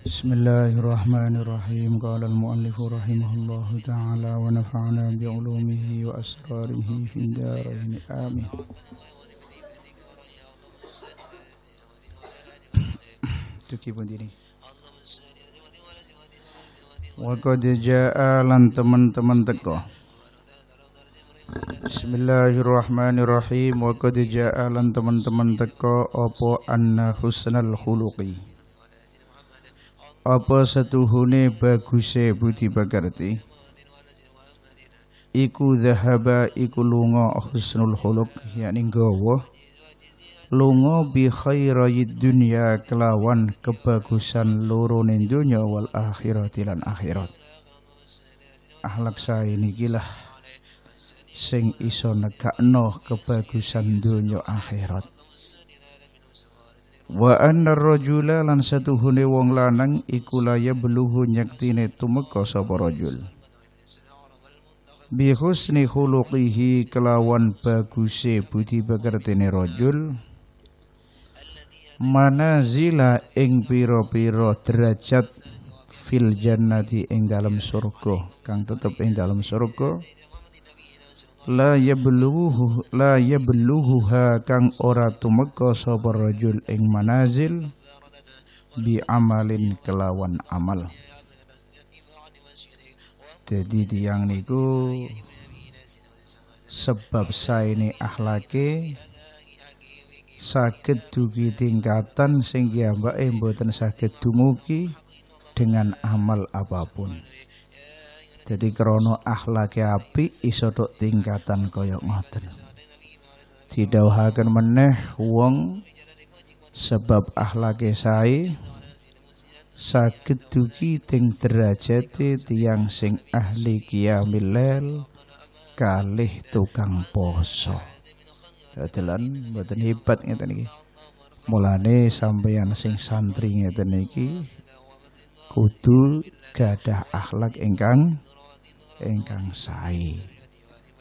بسم الله الرحمن الرحيم قال المؤلف رحمه الله تعالى ونفعنا بعلومه وأسراره في الدارين آمين وقد جاء لن تمن تمن تكو الرحيم وقد جاء لن تمن تمن تكو أبو أن حسن الخلقي apa setuhune baguse budi pekerti iku zahaba iku lunga husnul khuluq yakni gawa lunga bi khairayid dunya kelawan kebagusan loro ning wal akhirati akhirat akhlak saya niki lah sing iso nekakno kebagusan dunya akhirat wa anna rajula lan satuhune wong lanang iku la yabluhu nyaktine tumeka sapa rajul bi husni khuluqihi kelawan baguse budi pekertine rajul manazila ing pira-pira derajat fil jannati ing dalam surga kang tetep ing dalam surga la yablughu la yablughuha kang ora tumeka sapa rajul ing manazil bi amalin kelawan amal jadi tiang niku sebab ini akhlake sakit dugi tingkatan sing piyambake mboten saged dumugi dengan amal apapun. Jadi krono akhlake ya api iso tingkatan kaya ngoten. Didhawuhaken meneh wong sebab akhlake sae sakit duki teng derajate tiyang sing ahli qiyamil lail kalih tukang poso. Jalan ya mboten hebat ngeten iki. Mulane sampeyan sing santri ngeten iki kudu gadah akhlak ingkang ingkang sae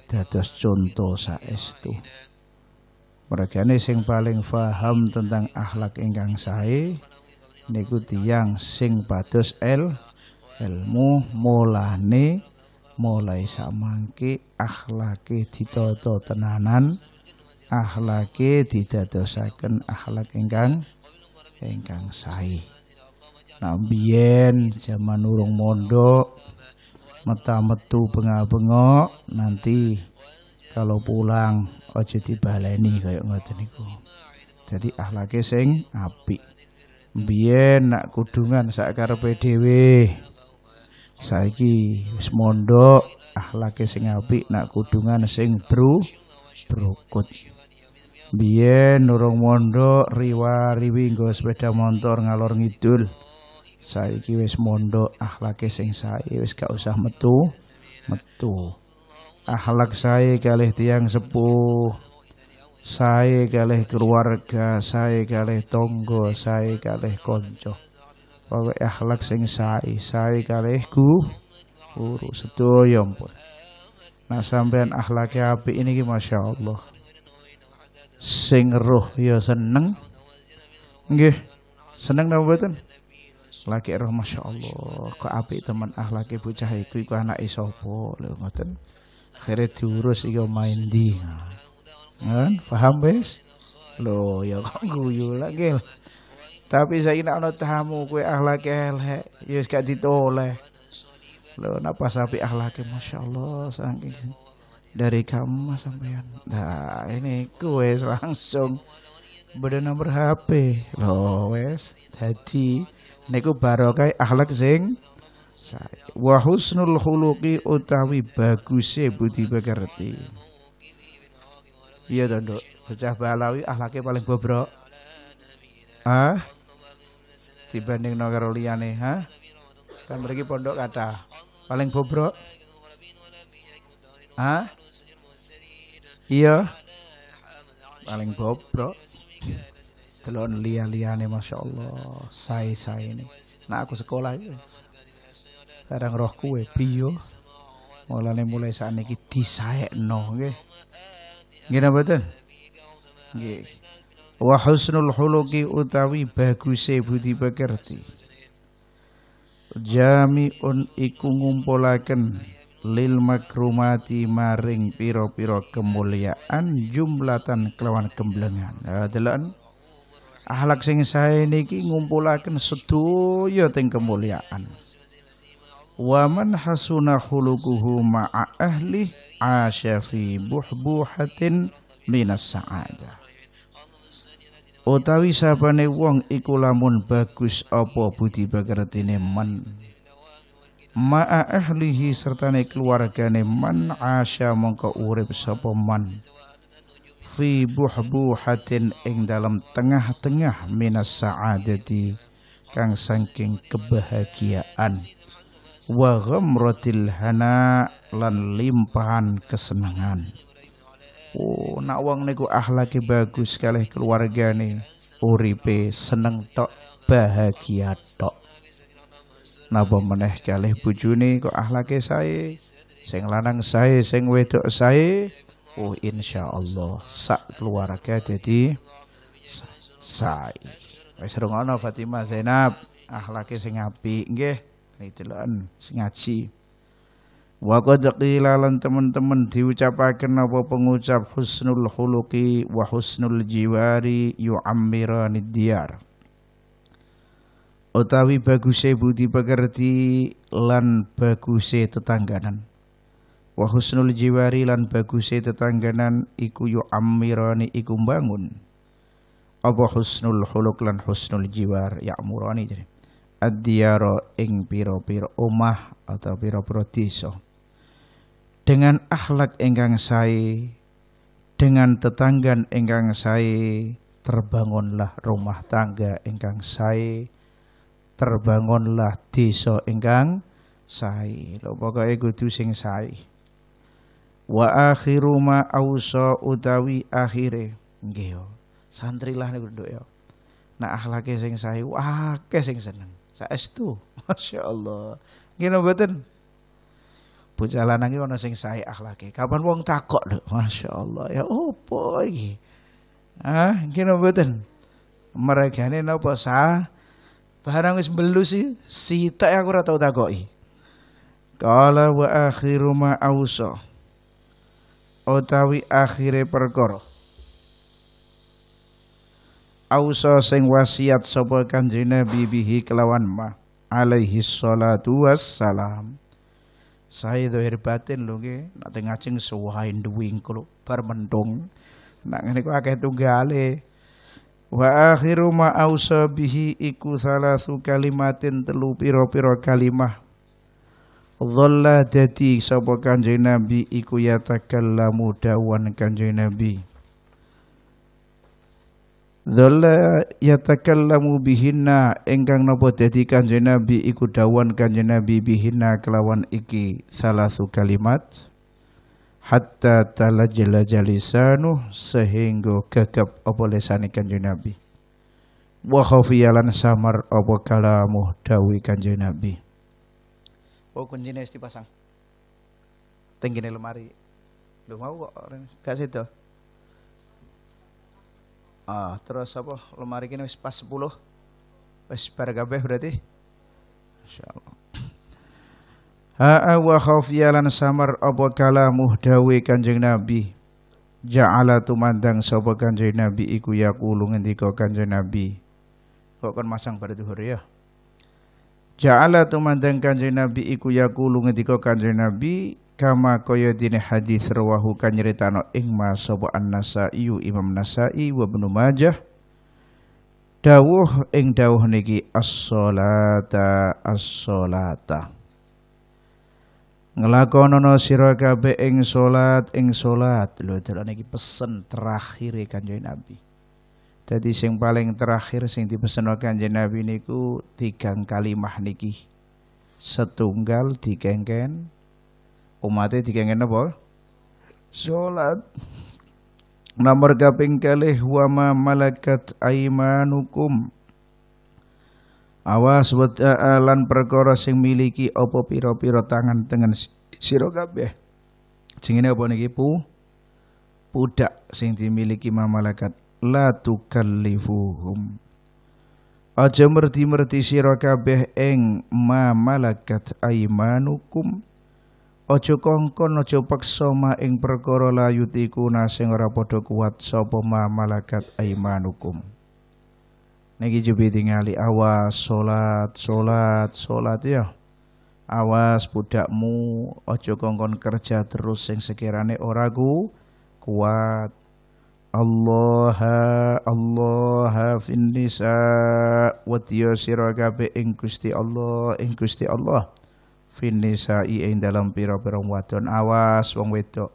dados conto saestu mergane sing paling paham tentang akhlak ingkang sae niku tiyang sing pados el ilmu mulane mulai samangke akhlake ditata tenanan akhlake didadosaken akhlak ingkang ingkang sae nah biyen zaman urung mondok mata metu bengak bengok nanti kalau pulang ojo dibaleni kayak ngoten niku jadi ahlake sing apik biyen nak kudungan sak karepe dhewe saiki wis mondok ahlake sing apik nak kudungan sing bro brokut biyen nurung mondok riwa riwi nggo sepeda motor ngalor ngidul saiki wis mondok akhlake sing sae wis gak usah metu metu akhlak saya kalih tiang sepuh saya kalih keluarga saya kalih tonggo saya kalih konco pokok akhlak sing sae sae kalih ku guru sedaya pun nah sampean akhlake api ini ki masya Allah, sing roh ya seneng nggih seneng napa mboten lagi roh masya Allah kok api teman ahlaki lagi bocah iku iku anak isopo lho ngoten kere diurus iku main di kan paham bes? Lo, ya kok guyu lagi lah tapi saya nak ono tamu kue ahlak elek ya gak ditoleh lo napa sapi ahlaknya masya Allah saking dari kamu sampean nah ini kue langsung Beda nomor HP. Oh wes. Tadi, niku barokai akhlak sing Wahusnul husnul khuluqi utawi bagusnya budi pekerti iya toh pecah bocah balawi akhlaknya paling bobrok ah dibanding negara ha kan pergi pondok kata paling bobrok ah iya paling bobrok telon lia nih, Masya Allah sai-sai ini nah aku sekolah ya kadang roh kue piyo mulai mulai saat ini disaek no nggih nggih betul nggih wa huluki utawi bagusnya budi pekerti jami'un iku ngumpulaken lil makrumati maring piro-piro kemuliaan jumlatan kelawan kemblengan Adalan ah, ahlak sing saya niki ngumpulaken setuju teng kemuliaan waman hasuna hulukuhu ma'a ahli asyafi buhbuhatin minas sa'ada utawi sabane wong iku lamun bagus apa budi bagaratineman. men ma'a ahlihi sertane keluargane man asya mongko urip sapa man fi buhbuhatin ing dalam tengah-tengah minas sa'adati kang saking kebahagiaan wa ghamratil hana lan limpahan kesenangan oh nak wong niku akhlake bagus kalih keluargane uripe seneng tok bahagia tok napa meneh kalih bojone kok ahlake sae sing lanang sae sing wedok sae oh insyaallah sak keluarga jadi sae wis rungono Fatimah Zainab ahlake sing apik nggih niteloken sing ngaji Wa qad lan teman-teman diucapaken apa pengucap husnul khuluqi wa husnul jiwari yu'ammiranid diyar utawi baguse budi pekerti lan baguse tetangganan wa husnul jiwari lan baguse tetangganan iku yu amirani iku bangun apa husnul huluk lan husnul jiwar amurani jadi adiyaro ing piro-piro omah atau piro piro diso dengan akhlak ingkang saya, dengan tetanggan ingkang saya, terbangunlah rumah tangga ingkang saya terbangunlah desa ingkang sae lho pokoke kudu sing sae wa akhiru ma ausa utawi akhire nggih santrilah niku nduk ya nah akhlake sing sae akeh sing seneng saestu masyaallah nggih mboten bocah lanang iki ana sing sae akhlake kapan wong takok lho masyaallah ya opo iki ah nggih mboten mereka ini nopo sah Barang wis sih sitek aku ora tau takoki. Kala wa akhiru ma auso Utawi akhire perkara. Auso sing wasiat sapa Kanjeng Nabi bihi kelawan ma alaihi salatu wassalam. Saya dohir batin lho nggih, nak tengajeng suwain duwing kulo bar mentung Nak ngene kok akeh tunggale. Wa akhiru ma ausa bihi iku salasu kalimatin telu piro piro kalimah. Dhalla dadi sapa kanjeng Nabi iku yatakallamu dawan kanjeng Nabi. Dhalla yatakallamu bihinna engkang napa dadi kanjeng Nabi iku dawan kanjeng Nabi bihinna kelawan iki salasu kalimat. hatta talajjala jalisanu sehingga kekep apa lisan kanjeng Nabi. Wa khafiyalan samar apa kalamu dawi kanjeng Nabi. Oh kuncinya mesti pasang. Tenggine lemari. Lu mau kok gak sedo. Ah, terus apa lemari kene wis pas 10. Wis bar kabeh berarti. Masyaallah. Ha'a wa khawfiyalan samar apa kalamuh dawe kanjeng Nabi Ja'ala tumandang sapa kanjeng Nabi iku yakulu ngendika kanjeng Nabi Kok kon masang pada dhuhur ya Ja'ala tumandang kanjeng Nabi iku yakulu ngendika kanjeng Nabi kama kaya dene hadis rawahu kan nyritano ing mas sapa An-Nasa'i Imam Nasa'i wa Ibnu Majah dawuh ing dawuh niki as-salata as-salata ngelakonono sira kabeh ing salat ing salat lho pesen terakhir e, kanjeng Nabi jadi sing paling terakhir sing dipesen kanjeng Nabi niku tiga kalimah niki setunggal dikengken umatnya dikengken apa salat nomor kaping kalih wa ma malakat aimanukum Awas wat eh, eh, lan perkara sing miliki opo piro-piro tangan tangan siro kabeh. ini apa niki pu? Pudak sing dimiliki malaikat la tukallifuhum. Aja merti-merti siro kabeh eng ma aimanukum. Ojo kongkon ojo paksa ma ing perkara yutiku yutikuna sing ora padha kuat sapa ma malakat aimanukum niki jubi tingali awas solat solat solat ya awas budakmu ojo kongkon kerja terus sing sekirane ora ku kuat Allah Allah ha finis wa tiyasira kabe ing Gusti Allah ing Gusti Allah finnisa nisa'i ing dalam pira-pira wadon awas wong wedok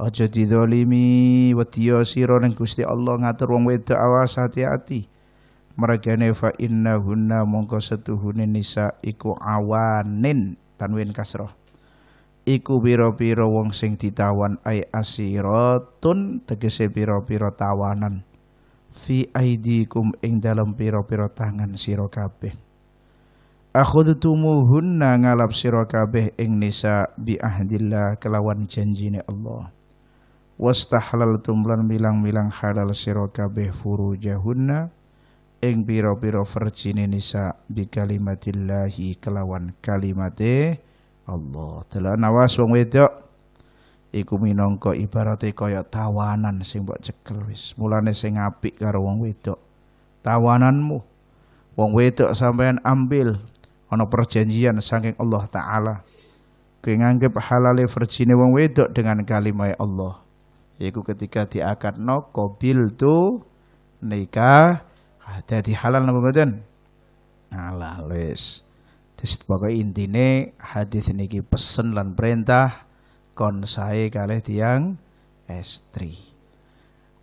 aja didolimi wa tiyasira ning Gusti Allah ngatur wong wedok awas hati-hati merajane fa innahunna mongko setuhune nisa iku awanin tanwin kasroh iku biro-biro wong sing ditawan ay asiratun tegese biro-biro tawanan fi aidikum ing dalam biro-biro tangan siro kabeh huna ngalap siro kabeh ing nisa bi ahdillah kelawan janjine Allah wastahlaltum lan bilang milang halal siro kabeh furujahunna ing pira-pira verjine nisa bi kalimatillahi kelawan kalimate Allah. Telah nawas wong wedok iku minangka ibarate kaya tawanan sing mbok cekel wis. Mulane sing apik karo wong wedok. Tawananmu wong wedok sampean ambil ana perjanjian saking Allah taala. Kuwi nganggep halale verjine wong wedok dengan kalimat Allah. Iku ketika diakad no qabil tu nikah hati halal napa mboten? Halal wis. Terus inti intine hadis ini pesen dan perintah kon sae kalih tiang estri.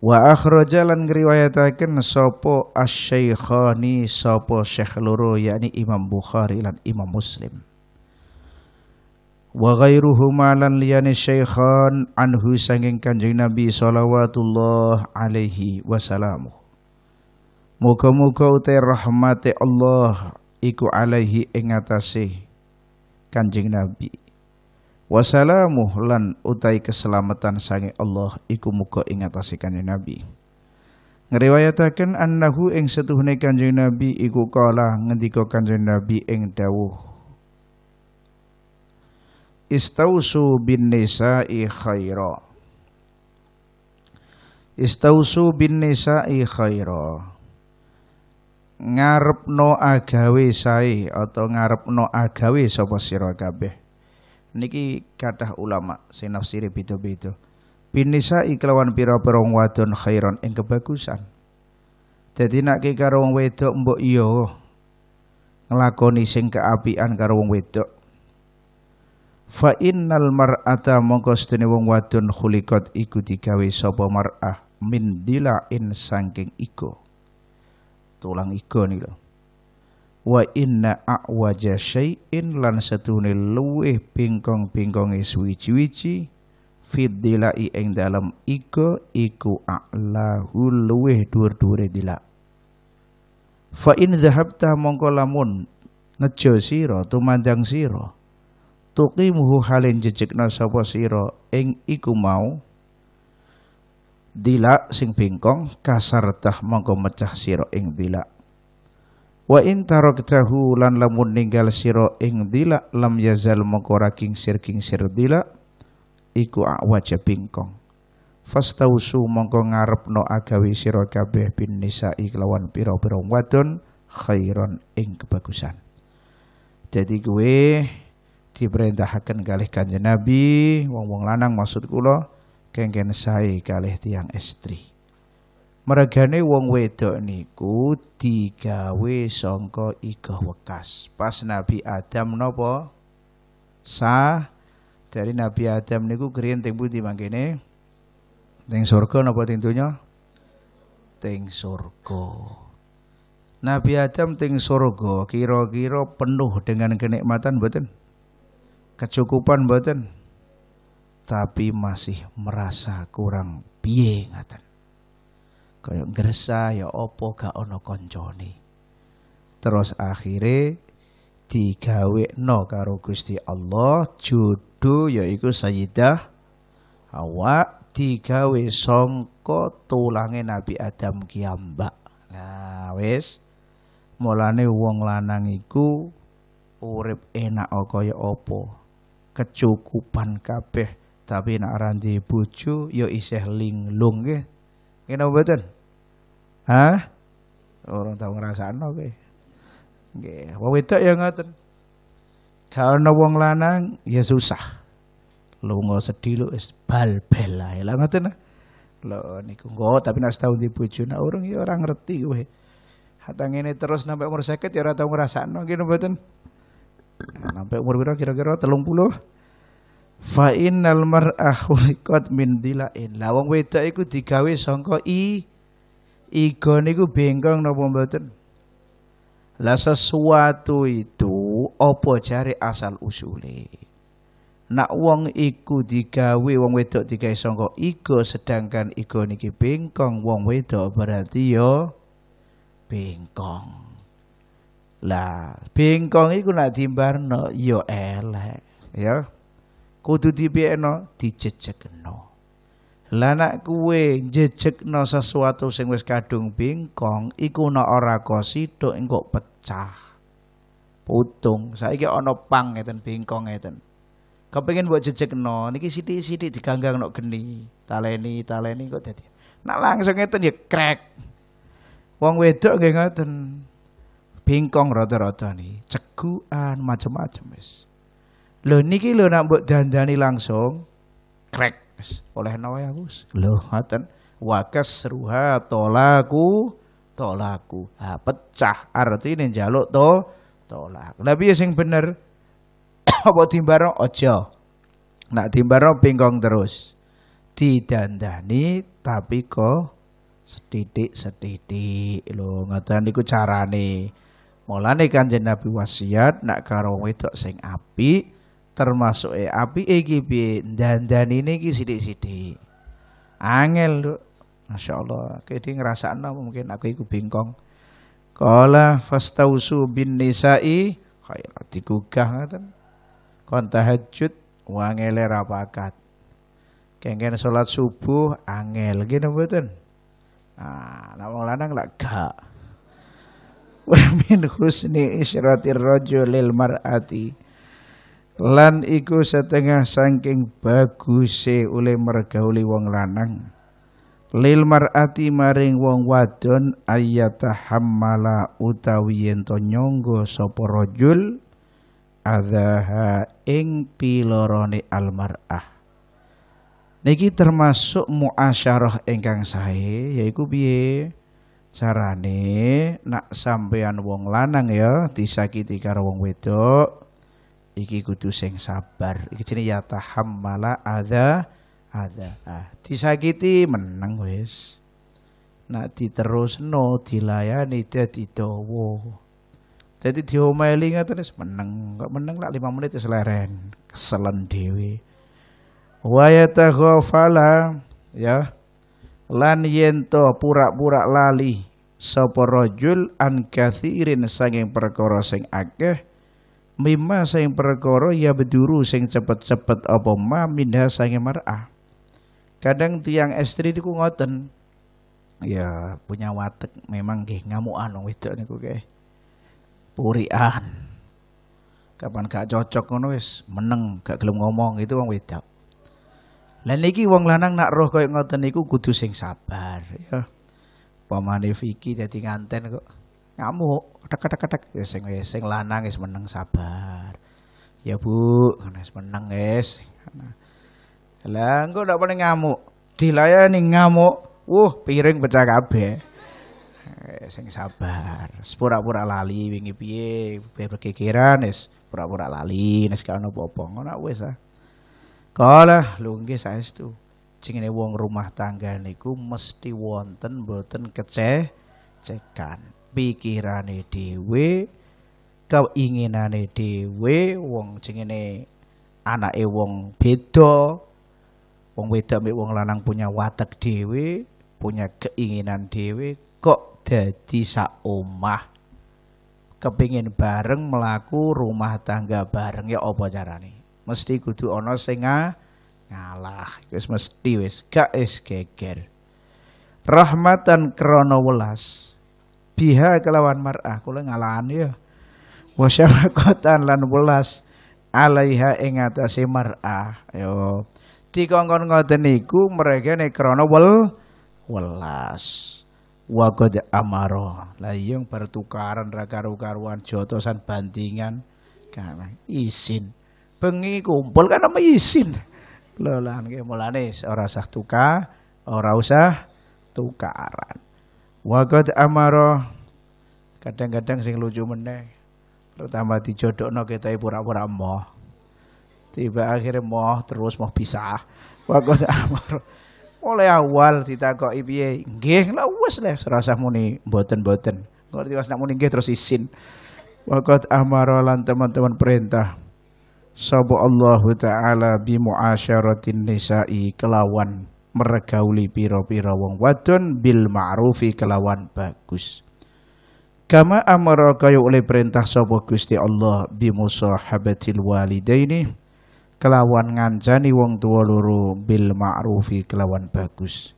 Wa akhraja lan ngeriwayatakan sopo asyikhani sopo syekh loro yakni Imam Bukhari lan Imam Muslim. Wa ghairuhuma lan liyani syaikhan anhu sanging Kanjeng Nabi sallallahu alaihi wasallam. Muga-muga utai rahmate Allah iku alaihi ingatasi Kanjeng Nabi. Wasalamu lan utai keselamatan sange Allah iku muga ingatasi Kanjeng Nabi. Ngriwayataken annahu ing setuhne Kanjeng Nabi iku kala ngendika Kanjeng Nabi ing dawuh Istausu bin nisa'i khaira Istausu bin nisa'i khaira ngarepno agawe sae atau ngarepno agawe sapa sira kabeh niki kathah ulama sing nafsire beda-beda binisa iklawan pira-pira wadon khairon ing kebagusan dadi nek karo wong wedok mbok iya nglakoni sing keapian karo wong wedok fa innal mar'ata mongko sedene wong wadon khuliqat iku digawe sapa mar'ah min dilain saking iko tulang iga niku wa inna a'waja syai'in lan setune luweh bingkong-bingkonge suwi wici fitdila ing dalam iga iku a'lahu luweh dhuwur-dhuwure dilak fa in zahabta mongko lamun nejo sira tumandang sira tuqimuhu halin jejekna sapa sira ing iku mau dila sing bingkong kasartah mongko mecah siro ing dila wa in taraktahu lan lamun ninggal siro ing dila lam yazal mongko raking sir king sir dila iku awaja bingkong fastausu mongko ngarepno agawe sira kabeh bin nisa iklawan pira-pira wadon khairon ing kebagusan jadi gue diperintahkan kalih kanjeng Nabi wong-wong lanang maksud kula kengken sae kalih tiang estri. Mergane wong wedok niku digawe sangka iga wekas. Pas Nabi Adam nopo Sah dari Nabi Adam niku kriyen teng pundi mangkene? Teng surga nopo teng donya? Teng surga. Nabi Adam teng surga kira-kira penuh dengan kenikmatan boten Kecukupan boten tapi masih merasa kurang piye ngaten. Kayak gresa ya opo gak ono koncone. Terus akhire no karo Gusti Allah judu yaiku Sayyidah Hawa digawe songko tulange Nabi Adam kiambak. Nah, wis mulane wong lanang iku urip enak kaya apa? Kecukupan kabeh tapi nak di pucu, yo iseh linglung nggih. Ngene beten Hah? Orang tau ngrasakno kowe. Nggih, wong wedok ya ngaten Kalau ana wong lanang ya susah. nggak sedih lo es bal bela, ae. Lah ngoten. Ah. Lho niku nggak? tapi nek setahun di pucu, nak orang ya orang ngerti kowe. Hatta ini terus sampai umur sakit ya tahu tau ngrasakno ngene beten nah, Sampai umur pira kira-kira puluh. Fa innal mar'a khuliqat min dila'in. Lah wong wedok iku digawe sangka i iga niku bengkong napa mboten? Lah sesuatu itu apa cari asal usule. Nak wong iku digawe wong wedok digawe sangka iga sedangkan iga niki bengkong wong wedok berarti yo ya bengkong. Lah bengkong iku nak no yo ya elek, ya kudu dibiyekno dijejekno Lah nek kuwe jejekno sesuatu sing wis kadung bingkong iku ana ora kosidok engko pecah. Putung. Saiki ana pang ngeten bingkong ngeten. Kepengin mbok jejekno niki sithik-sithik diganggangno geni, taleni taleni kok dadi. Nek langsung ngeten ya krek. Wong wedok nggih ngoten. Bingkong rada-rada niki, cegukan macam-macam wis lo niki lo nak buat dandani langsung krek oleh nawa ya, aku. Lo hatan wakas ruha tolaku tolaku. Ha pecah arti ini jaluk to tolak. tapi ya sing bener? Apa timbaro ojo. Nak timbaro bingkong terus. Didandani tapi kok sedidik-sedidik lo ngoten niku carane. Mulane Kanjeng Nabi wasiat nak karo wedok sing api termasuk e api eh, dan dan ini iki sidik sidik Angel, masya Allah, Masyaallah, ngerasa no, mungkin aku iku bingkong. Kala fastausu bin nisa'i khairat digugah ngoten. Kon tahajud wangele rapakat. kengen salat subuh angel gini mboten. Ah, nek wong lanang lak gak. Wa min husni isyratir rajulil mar'ati lan iku setengah saking baguse oleh mergauli wong lanang lil mar'ati maring wong wadon ayatahammala utawi ento to nyangga sapa rajul adzaha ing pilorone almar'ah niki termasuk muasyarah ingkang sae yaiku piye carane nak sampean wong lanang ya disakiti karo wong wedok iki kudu sing sabar iki jenenge ya tahammala adza adza ah disakiti meneng wis nak diterusno dilayani dadi dawa jadi diomeli ngaten wis meneng kok meneng lak 5 menit wis leren keselen dhewe wa yataghafala ya lan yento pura-pura lali sapa rajul an kathirin sanging perkara sing akeh mimma sing perkara ya beduru sing cepet-cepet apa ma minha sange mar'ah. Kadang tiang istri niku ngoten. Ya punya watek memang nggih ngamukan wong wedok niku nggih. Purian. Kapan gak cocok ngono wis meneng gak gelem ngomong itu wong wedok. Lah niki wong lanang nak roh koyo ngoten niku kudu sing sabar ya. Pamane fikih dadi nganten kok ngamuk tek tek tek ya sing sing lanang wis meneng sabar ya bu wis meneng wis nah, lah engko ndak paling ngamuk dilayani ngamuk wuh piring pecah kabeh eh, sing sabar pura-pura lali wingi piye berkekiran wis pura-pura lali nes kan opo-opo ngono wis ah kala lungguh saestu jenenge wong rumah tangga niku mesti wonten mboten kece cekan pikirane dhewe keinginane dhewe wong jengene anake wong beda wong wedok mek wong lanang punya watak dhewe punya keinginan dhewe kok dadi sak omah kepingin bareng melaku rumah tangga bareng ya apa carane mesti kudu ana sing ngalah wis mesti wis gak is geger rahmatan krana welas biha kelawan mar'ah kula ngalani ya wa syafaqatan lan welas alaiha ing atase mar'ah yo dikongkon ngoten niku mereka nek krana wel welas amaro la iya yang pertukaran ra karu-karuan jotosan bandingan kan izin bengi kumpul kan nama izin lelan mulane ora sah tukar ora usah tukaran Waqad amaro kadang-kadang sing lucu meneh pertama dijodokno kita e pura-pura moh tiba akhirnya moh terus moh pisah Waqad amaro oleh awal ditakoki piye nggih lah wis lah serasa muni mboten-mboten ngerti tiwas nak muni nggih terus isin Waqad amaro lan teman-teman perintah Sabo Allah Ta'ala bimu'asyaratin nisa'i kelawan mergauli piro-piro wong wadon bil ma'rufi kelawan bagus. Kama amara kaya oleh perintah sapa Gusti Allah bi musahabatil walidaini kelawan ngancani wong tua loro bil ma'rufi kelawan bagus.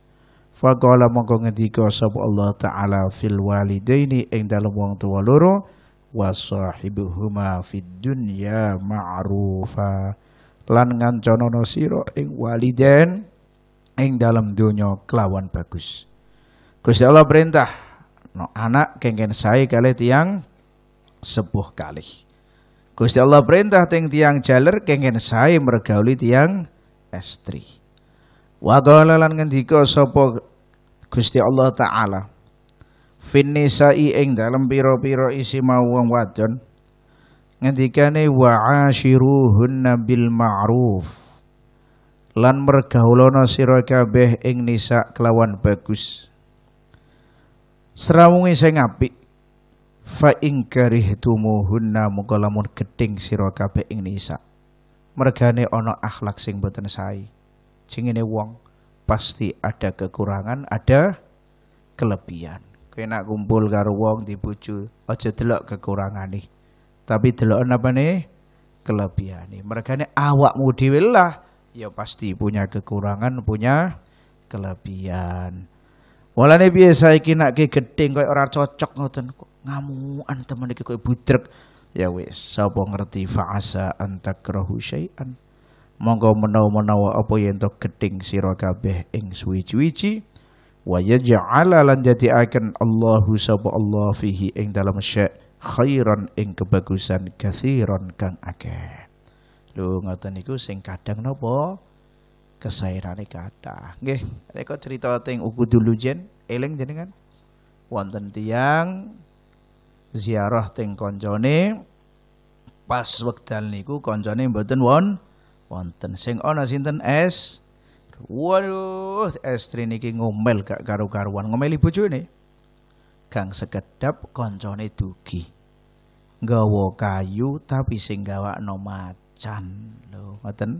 Faqala mongko ngendika sapa Allah taala fil walidaini ing dalem wong tua loro wa sahibuhuma fid dunya ma'rufa lan nganconono sira ing waliden ing dalam dunia kelawan bagus. Gusti Allah perintah no, anak kengen saya kali tiang sepuh kali. Gusti Allah perintah teng tiang jaler kengen saya mergauli tiang estri. Wagalalan lan sopo Gusti Allah taala finnisai ing dalam piro-piro isi mau wong wadon ngendikane wa ashiruhunna bil ma'ruf lan mergaulono sira kabeh ing nisa kelawan bagus serawungi sing apik fa ing tumuhunna muga lamun keting sira kabeh ing nisa mergane ana akhlak sing boten sae jengene wong pasti ada kekurangan ada kelebihan kena kumpul karo wong dibujuk aja delok kekurangan nih. tapi delok apa nih kelebihan mereka ini awakmu dhewe lah ya pasti punya kekurangan, punya kelebihan. nih biasa iki nak ke gedhe koyo orang cocok ngoten kok ngamuan teman iki koyo budrek. Ya wes, sapa ngerti fa'asa antakrahu syai'an. Monggo menau menawa apa yang to gedhing siro kabeh ing suwi-wiji wa yaj'ala lan jadi akan Allahu sapa Allah fihi ing dalam syai' khairan ing kebagusan kathiran kang akeh lu ngoten niku sing kadang napa kesairane kathah. Nggih, rek cerita teng uku dulu jen eling jenengan. Wonten tiang ziarah teng koncone pas wekdal niku koncone mboten won wonten sing ana sinten es waduh estri niki ngomel gak karu-karuan ngomeli bojone gang sekedap koncone dugi nggawa kayu tapi sing gawa nomad jan lho ngoten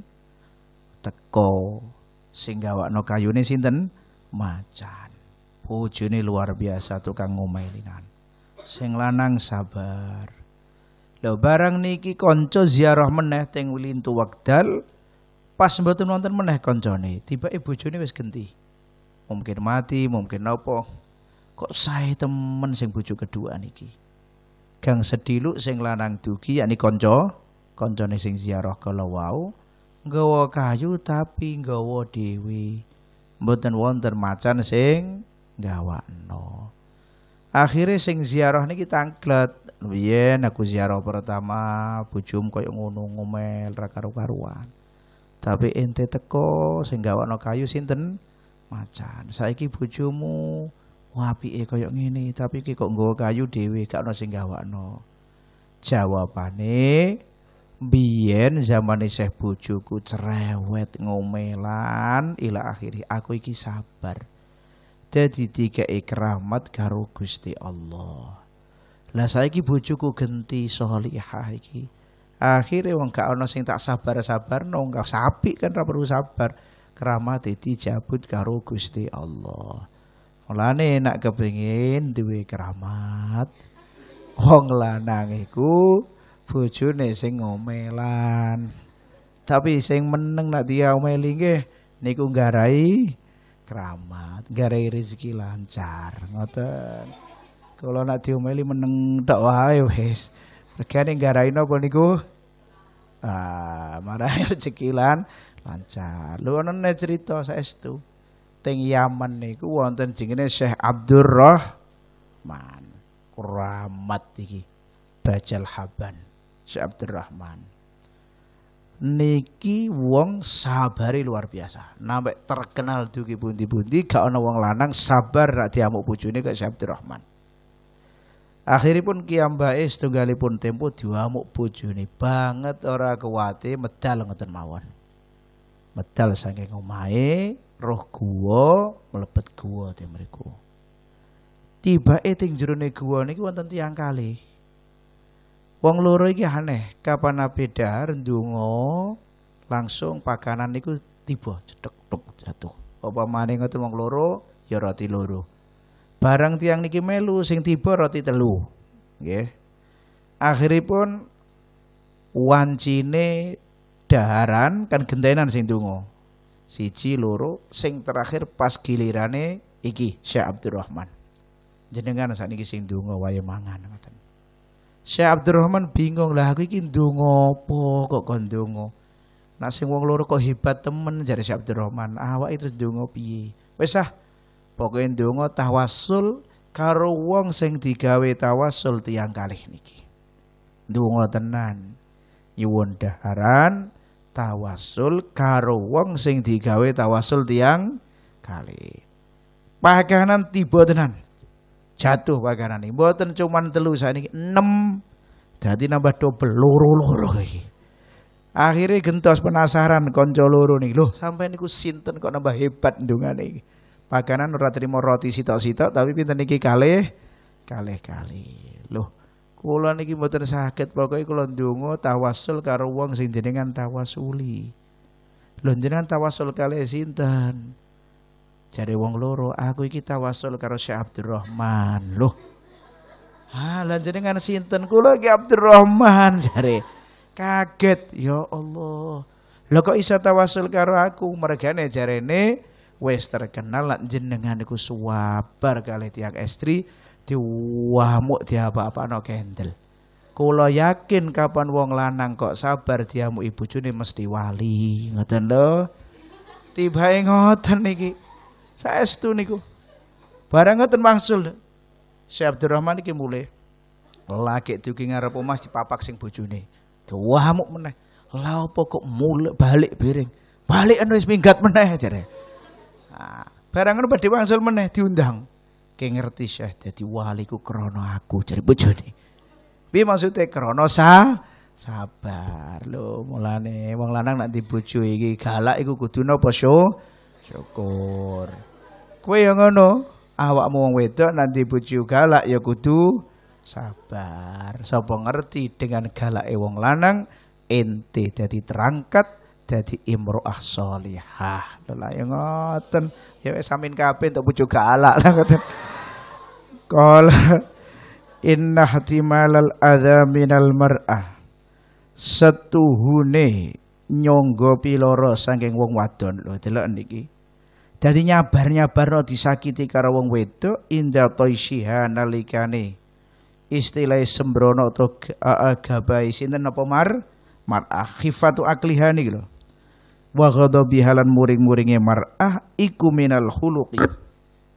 teko sing gawakno kayune sinten macan bojone luar biasa tukang ngomelinan sing lanang sabar lho barang niki konco ziarah meneh teng Wilintu Wekdal pas mboten wonten meneh tiba ibu bojone wis genti mungkin mati mungkin napa kok saya temen sing bojo kedua niki gang sediluk sing lanang dugi yakni konco. Koncone sing ziarah kala wau nggawa kayu tapi nggawa dewi, Mboten wonten macan sing gawakno. akhirnya sing ziarah niki tanglet. Biyen aku ziarah pertama bujum koyo ngono ngomel ra karu-karuan. Tapi ente teko sing gawakno kayu sinten? Macan. Saiki wapi e kaya ngene tapi iki kok nggawa kayu dhewe gak ono sing gawakno jawabane biyen zaman Syekh bojoku cerewet ngomelan ila akhiri aku iki sabar jadi tiga ikramat karo Gusti Allah lah ki bojoku genti solihah iki akhirnya wong gak ana sing tak sabar-sabar no gak sapi kan ora perlu sabar keramate dijabut karo Gusti Allah mulane nak kepingin duwe keramat wong lanang iku bojone sing ngomelan. Tapi sing meneng nak dia omeli nggih niku nggarai kramat, nggarai rezeki lancar, ngoten. Kalau nak diomeli meneng tak wae wis. Regane nggarai napa niku? Ah, marai rezeki lan lancar. Lu ana cerita saestu. Teng Yaman niku wonten jenenge Syekh Abdurrahman. Keramat iki. Bajal Haban si Abdurrahman niki wong sabari luar biasa nampak terkenal dugi bunti-bunti gak ono wong lanang sabar rak diamuk bojone ke si Abdurrahman akhiripun pun setunggalipun tempo diamuk bojone banget ora kewati medal ngeten mawon medal saking omahe roh guo mlebet guo te tiba eting jerone guo niki wonten tiang kali Wong loro iki aneh, kapan Nabi ndonga langsung pakanan niku tiba cetek tuk jatuh. Apa maning ngoten wong loro ya roti loro. Barang tiang niki melu sing tiba roti telu. Nggih. Akhiripun wancine daharan kan gentenan sing donga. Siji loro sing terakhir pas gilirane iki Syekh Abdurrahman. Jenengan sakniki sing donga wae mangan ngoten. Syekh Abdurrahman bingung lah aku iki ndonga apa kok kon ndonga. Nak sing wong loro kok hebat temen jare Syekh Abdurrahman. Awak itu ndonga piye? Wis ah pokoke ndonga tawasul karo wong sing digawe tawasul tiang kalih niki. Ndonga tenan. Nyuwun daharan tawasul karo wong sing digawe tawasul tiang kalih. Pakanan tiba tenan jatuh nih, buatan cuman telu saniki enam, jadi nambah dobel loro-loro lagi. Akhirnya gentos penasaran konco loro nih. Loh, sampai niku sinten kok nambah hebat ndungane iki. Pakanan ora trimo roti sitok-sitok tapi pinter niki kali, kali kali, Loh, kula niki mboten sakit pokoknya kula ndonga tawasul karo wong sing jenengan tawasuli. Lho jenengan tawasul kali sinten? Jare wong loro, aku kita tawasul karo Syekh Abdurrahman. Loh. Ah, lanjut dengan sinten? Kula iki Abdurrahman jare. Kaget, ya Allah. Lho kok iso tawasul karo aku? Mergane jarene wis terkenal lan jenengan iku suwabar kali tiang estri diwamuk apa no kendel. Kula yakin kapan wong lanang kok sabar diamuk ibu june mesti wali. Ngoten lho. Tibae ngoten niki. Saya itu niku. Barang ngoten wangsul. Syekh Abdurrahman iki mulai laki dugi ngarep di dipapak sing bojone. muk meneh. mana apa kok mulai balik piring. Balik anu wis minggat meneh jare. Nah, barang ngono badhe wangsul meneh diundang. Ki ngerti jadi wali ku krono aku jare bojone. bi maksudnya krono sa sabar lo mulane wong lanang nanti bojo iki galak iku kudu napa syukur. Kue yang ngono. awak wong wedok nanti bojo galak ya kudu sabar. Sapa ngerti dengan galak ewong lanang ente jadi terangkat jadi imroah solihah. lelah yang ngoten, ya samin kape untuk bojo galak lah ngoten. Qala inna malal ada minal mar'ah setuhune nyonggo piloro saking wong wadon. loh, delok niki. Jadi nyabar-nyabar no disakiti karo wong wedok inda toisiha nalikane. Istilah sembrono to gabai sinten apa mar? Mar'ah khifatu akliha niki lho. Wa ghadabi halan muring-muringe mar'ah iku minal khuluqi.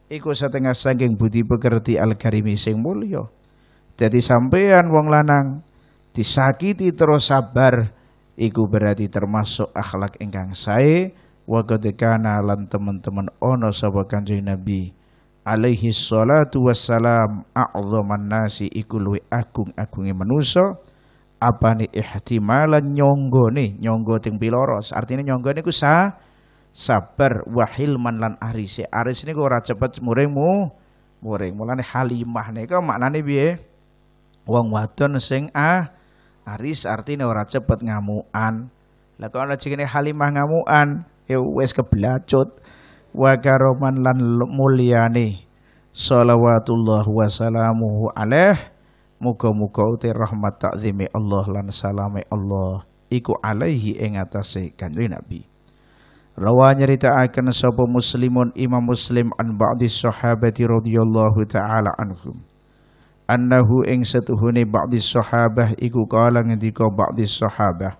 Iku setengah saking budi pekerti al-karimi sing mulya. Dadi sampean wong lanang disakiti terus sabar iku berarti termasuk akhlak ingkang sae wa kadekana lan teman-teman ono sapa kanjeng nabi alaihi salatu wassalam a'zaman nasi iku luwi agung-agunge manusa nih ihtimalan ni nyonggo ting piloros nyonggo ni ku sa sabar wahilman lan arise aris ku ora cepet muremu muring mulane halimah niku maknane biye wong wadon sing ah aris artinya ora cepet ngamuan lah kok halimah ngamuan ya wis keblacut wa karoman lan mulyani salawatullah wa salamuhu alaih muga-muga uti rahmat takzime Allah lan salame Allah iku alaihi ing atase kanjeng Nabi Rawa akan sapa muslimun imam muslim an ba'di sahabati radhiyallahu ta'ala anhum Annahu ing setuhune ba'di sahabah iku kala ngendika ba'di sahabah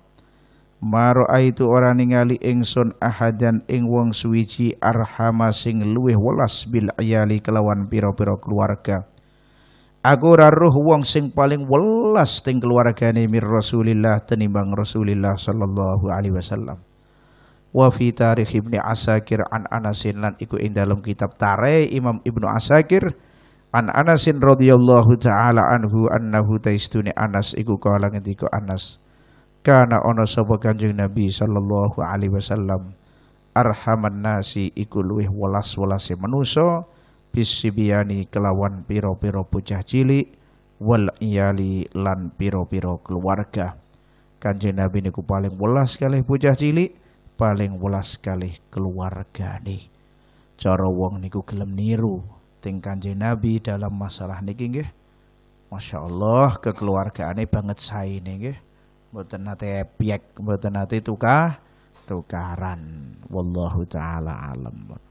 Maro itu ora ningali ingsun ahadan ing wong suwiji arhama sing luwih welas bil ayali kelawan piro-piro keluarga. Aku raruh roh wong sing paling welas teng keluargane mir Rasulillah tenimbang Rasulillah sallallahu alaihi wasallam. Wa fi tarikh Ibnu Asakir an Anasin lan iku ing dalam kitab Tare Imam Ibnu Asakir an Anasin radhiyallahu taala anhu annahu taistuni Anas iku kala ngendika Anas kana ono sapa Kanjeng Nabi sallallahu alaihi wasallam arhaman nasi iku luih welas-welase manusa bisibiani kelawan piro-piro bocah cili wal iyali lan piro-piro keluarga Kanjeng Nabi niku paling welas kalih bocah cili paling welas kalih keluarga nih cara wong niku gelem niru ting Kanjeng Nabi dalam masalah niki nggih Masya Allah kekeluargaannya banget saya ini mboten nate piyek mboten nate tukah tukaran wallahu taala alam